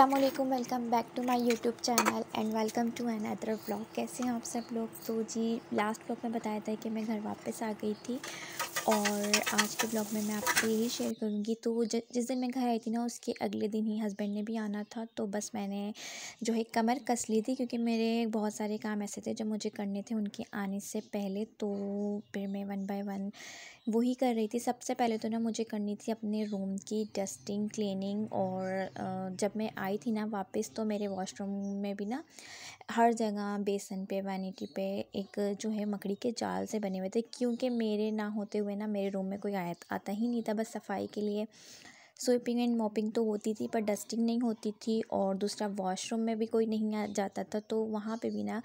Aslam welcome back to my YouTube channel and welcome to another blog कैसे हैं आप सब लोग तो जी लास्ट ब्लॉग में बताया था कि मैं घर वापस आ गई थी और आज के ब्लॉग में मैं आपसे यही शेयर करूँगी तो जिस दिन मैं घर आई थी ना उसके अगले दिन ही हस्बैंड ने भी आना था तो बस मैंने जो है कमर कस ली थी क्योंकि मेरे बहुत सारे काम ऐसे थे जो मुझे करने थे उनके आने से पहले तो फिर मैं वन बाय वन वही कर रही थी सबसे पहले तो ना मुझे करनी थी अपने रूम की डस्टिंग क्लीनिंग और जब मैं आई थी ना वापस तो मेरे वॉशरूम में भी ना हर जगह बेसन पे वैनिटी पे एक जो है मकड़ी के जाल से बने हुए थे क्योंकि मेरे ना होते हुए ना मेरे रूम में कोई आया आता ही नहीं था बस सफाई के लिए स्वीपिंग एंड मोपिंग तो होती थी पर डस्टिंग नहीं होती थी और दूसरा वॉशरूम में भी कोई नहीं आ जाता था तो वहाँ पे भी ना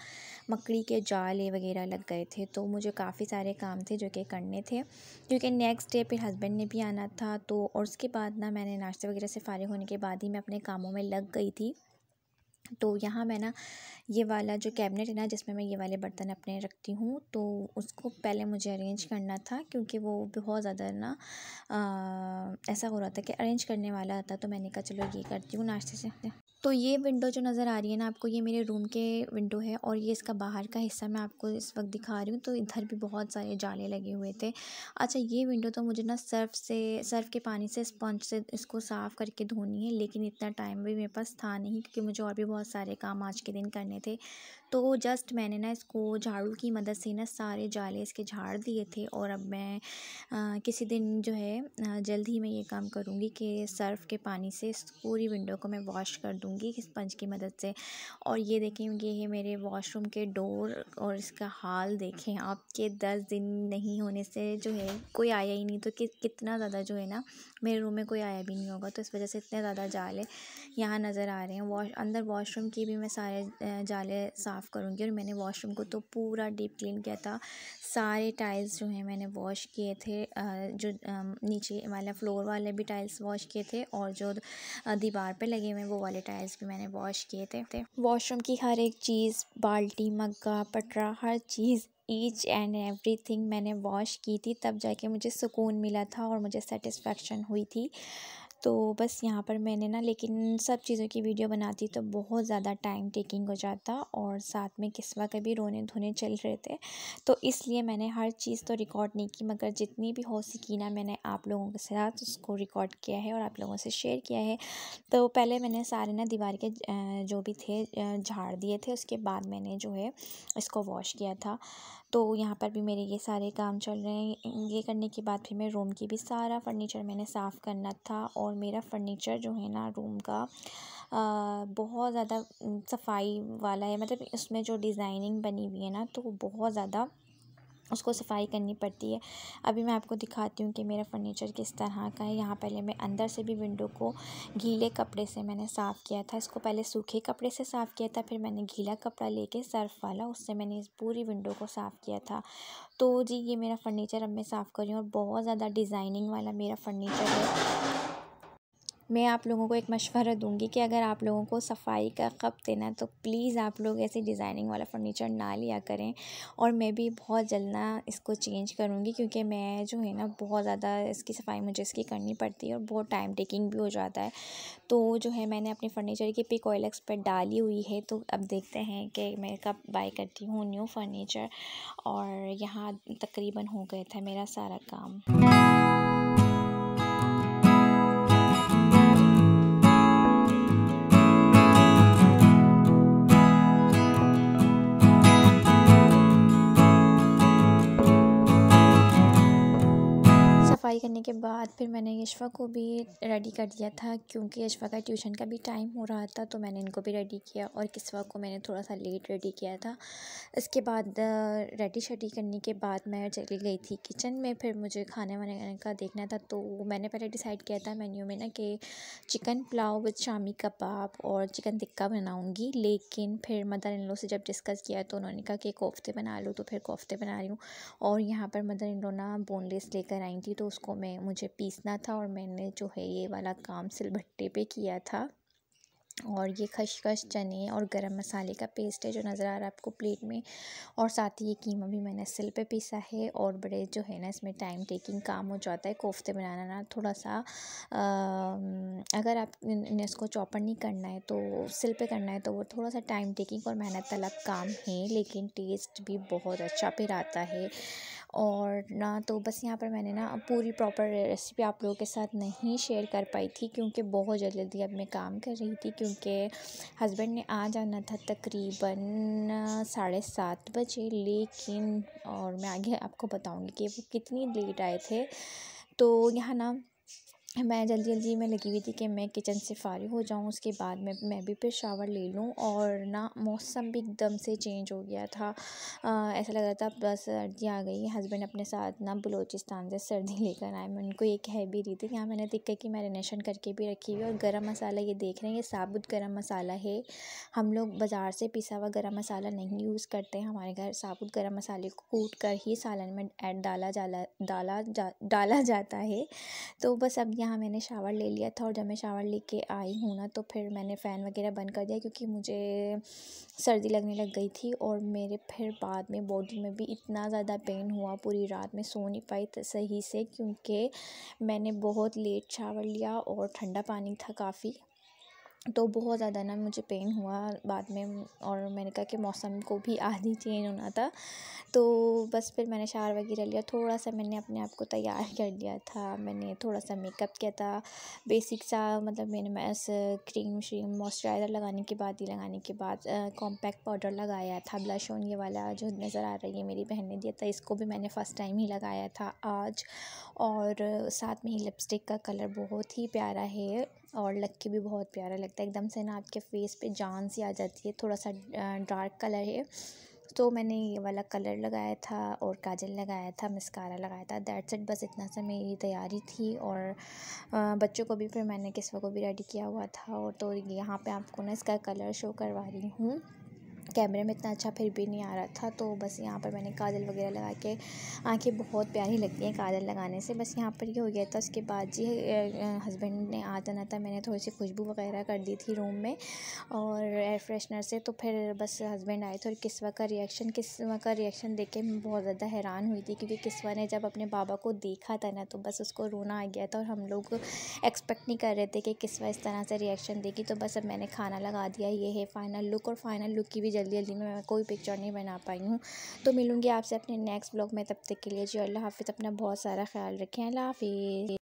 मकड़ी के जाले वगैरह लग गए थे तो मुझे काफ़ी सारे काम थे जो कि करने थे क्योंकि नेक्स्ट डे फिर हस्बैंड ने भी आना था तो और उसके बाद ना मैंने नाश्ते वगैरह से फ़ारिग होने के बाद ही मैं अपने कामों में लग गई थी तो यहाँ मैं ना ये वाला जो कैबिनेट है ना जिसमें मैं ये वाले बर्तन अपने रखती हूँ तो उसको पहले मुझे अरेंज करना था क्योंकि वो बहुत ज़्यादा ना आ, ऐसा हो रहा था कि अरेंज करने वाला था तो मैंने कहा चलो ये करती हूँ नाश्ते से तो ये विंडो जो नज़र आ रही है ना आपको ये मेरे रूम के विंडो है और ये इसका बाहर का हिस्सा मैं आपको इस वक्त दिखा रही हूँ तो इधर भी बहुत सारे जाले लगे हुए थे अच्छा ये विंडो तो मुझे ना सर्फ से सर्फ के पानी से स्पंज से इसको साफ़ करके धोनी है लेकिन इतना टाइम भी मेरे पास था नहीं क्योंकि मुझे और भी बहुत सारे काम आज के दिन करने थे तो जस्ट मैंने ना इसको झाड़ू की मदद से ना सारे जाले इसके झाड़ दिए थे और अब मैं आ, किसी दिन जो है जल्द ही मैं ये काम करूँगी कि सर्फ के पानी से इस पूरी विंडो को मैं वॉश कर दूँगी लूँगी स्पंज की मदद से और ये देखें ये है मेरे वॉशरूम के डोर और इसका हाल देखें आपके दस दिन नहीं होने से जो है कोई आया ही नहीं तो कि, कितना ज़्यादा जो है ना मेरे रूम में कोई आया भी नहीं होगा तो इस वजह से इतने ज़्यादा जाले यहाँ नज़र आ रहे हैं वॉश अंदर वॉशरूम की भी मैं सारे जाले साफ़ करूँगी और मैंने वॉशरूम को तो पूरा डीप क्लीन किया था सारे टाइल्स जो हैं मैंने वॉश किए थे जो नीचे वाला फ्लोर वाले भी टाइल्स वॉश किए थे और जो दीवार पे लगे हुए हैं वो वाले टाइल्स टाइल्स भी मैंने वॉश किए थे वॉशरूम की हर एक चीज़ बाल्टी मग्गा पटरा हर चीज़ ईच एंड एवरीथिंग मैंने वॉश की थी तब जाके मुझे सुकून मिला था और मुझे सेटिस्फेक्शन हुई थी तो बस यहाँ पर मैंने ना लेकिन सब चीज़ों की वीडियो बनाती तो बहुत ज़्यादा टाइम टेकिंग हो जाता और साथ में किस्वा के भी रोने धोने चल रहे थे तो इसलिए मैंने हर चीज़ तो रिकॉर्ड नहीं की मगर जितनी भी हो सकी ना मैंने आप लोगों के साथ उसको रिकॉर्ड किया है और आप लोगों से शेयर किया है तो पहले मैंने सारे ना दीवार के जो भी थे झाड़ दिए थे उसके बाद मैंने जो है इसको वॉश किया था तो यहाँ पर भी मेरे ये सारे काम चल रहे हैं ये करने के बाद फिर मैं रूम की भी सारा फर्नीचर मैंने साफ़ करना था और और मेरा फर्नीचर जो है ना रूम का बहुत ज़्यादा सफाई वाला है मतलब उसमें जो डिज़ाइनिंग बनी हुई है ना तो बहुत ज़्यादा उसको सफाई करनी पड़ती है अभी मैं आपको दिखाती हूँ कि मेरा फर्नीचर किस तरह का है यहाँ पहले मैं अंदर से भी विंडो को गीले कपड़े से मैंने साफ़ किया था इसको पहले सूखे कपड़े से साफ़ किया था फिर मैंने गीला कपड़ा लेके सर्फ वाला उससे मैंने इस पूरी विंडो को साफ़ किया था तो जी ये मेरा फर्नीचर अब मैं साफ़ कर रही हूँ और बहुत ज़्यादा डिज़ाइनिंग वाला मेरा फर्नीचर है मैं आप लोगों को एक मशवरा दूंगी कि अगर आप लोगों को सफाई का कप देना तो प्लीज़ आप लोग ऐसे डिज़ाइनिंग वाला फर्नीचर ना लिया करें और मैं भी बहुत जल्द ना इसको चेंज करूँगी क्योंकि मैं जो है ना बहुत ज़्यादा इसकी सफाई मुझे इसकी करनी पड़ती है और बहुत टाइम टेकिंग भी हो जाता है तो जो है मैंने अपने फर्नीचर की पिक ऑयल पर डाली हुई है तो अब देखते हैं कि मैं कब बाई करती हूँ न्यू फर्नीचर और यहाँ तकरीबन हो गया था मेरा सारा काम के बाद फिर मैंने यशवा को भी रेडी कर दिया था क्योंकि यशवा का ट्यूशन का भी टाइम हो रहा था तो मैंने इनको भी रेडी किया और किसवा को मैंने थोड़ा सा लेट रेडी किया था इसके बाद रेडी शेडी करने के बाद मैं चली गई थी किचन में फिर मुझे खाने वाने का देखना था तो मैंने पहले डिसाइड किया था मेन्यू में ना कि चिकन पुलाव विद शामी कबाब और चिकन टिक्का बनाऊँगी लेकिन फिर मदर इन लो से जब डिस्कस किया तो उन्होंने कहा कि कोफ्ते बना लूँ तो फिर कोफ्ते बना रही हूँ और यहाँ पर मदर इन लो ना बोनलेस लेकर आई थी तो उसको मैं मुझे पीसना था और मैंने जो है ये वाला काम भट्टे पे किया था और ये खशखश चने और गरम मसाले का पेस्ट है जो नज़र आ रहा है आपको प्लेट में और साथ ही ये कीमा भी मैंने सिल पे पीसा है और बड़े जो है ना इसमें टाइम टेकिंग काम हो जाता है कोफ्ते बनाना ना थोड़ा सा आ, अगर आप इसको चॉपर नहीं करना है तो सिल पे करना है तो वो थोड़ा सा टाइम टेकिंग और मेहनत तलब काम है लेकिन टेस्ट भी बहुत अच्छा फिर आता है और ना तो बस यहाँ पर मैंने ना पूरी प्रॉपर रेसिपी आप लोगों के साथ नहीं शेयर कर पाई थी क्योंकि बहुत जल्दी जल्दी अब मैं काम कर रही थी क्योंकि हस्बैंड ने आ जाना था तकरीबन साढ़े सात बजे लेकिन और मैं आगे आपको बताऊँगी कि वो कितनी लेट आए थे तो यहाँ ना मैं जल्दी जल्दी में लगी हुई थी कि मैं किचन से फ़ारिग हो जाऊँ उसके बाद में मैं भी फिर शावर ले लूँ और ना मौसम भी एकदम से चेंज हो गया था आ, ऐसा लग रहा था बस सर्दी आ गई हस्बैंड अपने साथ ना बलोचिस्तान से सर्दी लेकर आए मैं उनको ये कह भी रही थी कि यहाँ मैंने दिक्कत की मैरिनेशन करके भी रखी हुई और गर्म मसाला ये देख रहे हैं ये साबुत गर्म मसाला है हम लोग बाज़ार से पिसा हुआ गर्म मसाला नहीं यूज़ करते हमारे घर साबुत गर्म मसाले को कूट कर ही सालन में डाला जाला डाला जा डाला जाता है तो बस अब यहाँ यहाँ मैंने शावर ले लिया था और जब मैं शावर लेके आई हूँ ना तो फिर मैंने फ़ैन वगैरह बंद कर दिया क्योंकि मुझे सर्दी लगने लग गई थी और मेरे फिर बाद में बॉडी में भी इतना ज़्यादा पेन हुआ पूरी रात में सो नहीं पाई सही से क्योंकि मैंने बहुत लेट शावर लिया और ठंडा पानी था काफ़ी तो बहुत ज़्यादा ना मुझे पेन हुआ बाद में और मैंने कहा कि मौसम को भी आज ही चेंज होना था तो बस फिर मैंने शार वगैरह लिया थोड़ा सा मैंने अपने आप को तैयार कर लिया था मैंने थोड़ा सा मेकअप किया था बेसिक सा मतलब मैंने मैस क्रीम श्रीम मॉइस्चराइज़र लगाने के बाद ही लगाने के बाद कॉम्पैक्ट पाउडर लगाया था ब्लश ऑन ये वाला जो नज़र आ रही है मेरी बहन ने दिया था इसको भी मैंने फ़र्स्ट टाइम ही लगाया था आज और साथ में ही लिपस्टिक का कलर बहुत ही प्यारा है और लक्की भी बहुत प्यारा लगता है एकदम से ना आपके फेस पे जान सी आ जाती है थोड़ा सा डार्क कलर है तो मैंने ये वाला कलर लगाया था और काजल लगाया था मस्कारा लगाया था दैट्स इट बस इतना सा मेरी तैयारी थी और बच्चों को भी फिर मैंने किस्वा को भी रेडी किया हुआ था और तो यहाँ पे आपको ना इसका कलर शो करवा रही हूँ कैमरे में इतना अच्छा फिर भी नहीं आ रहा था तो बस यहाँ पर मैंने काजल वगैरह लगा के आँखें बहुत प्यारी लगती हैं काजल लगाने से बस यहाँ पर ये हो गया था उसके बाद जी हस्बैंड ने आ जाना था मैंने थोड़ी सी खुशबू वगैरह कर दी थी रूम में और एयर फ्रेशनर से तो फिर बस हस्बैंड आए थे और किस्वा का रिएक्शन किस्वा का रिएक्शन देख के मैं बहुत ज़्यादा हैरान हुई थी क्योंकि किस्वा ने जब अपने बाबा को देखा था ना तो बस उसको रोना आ गया था और हम लोग एक्सपेक्ट नहीं कर रहे थे कि किस्वा इस तरह से रिएक्शन देगी तो बस अब मैंने खाना लगा दिया ये है फ़ाइनल लुक और फाइनल लुक की भी जल्दी जल्दी में मैं कोई पिक्चर नहीं बना पाई हूँ तो मिलूँगी आपसे अपने नेक्स्ट ब्लॉग में तब तक के लिए जी अल्लाह हाफिज़ अपना बहुत सारा ख्याल रखें अल्लाह हाफिज़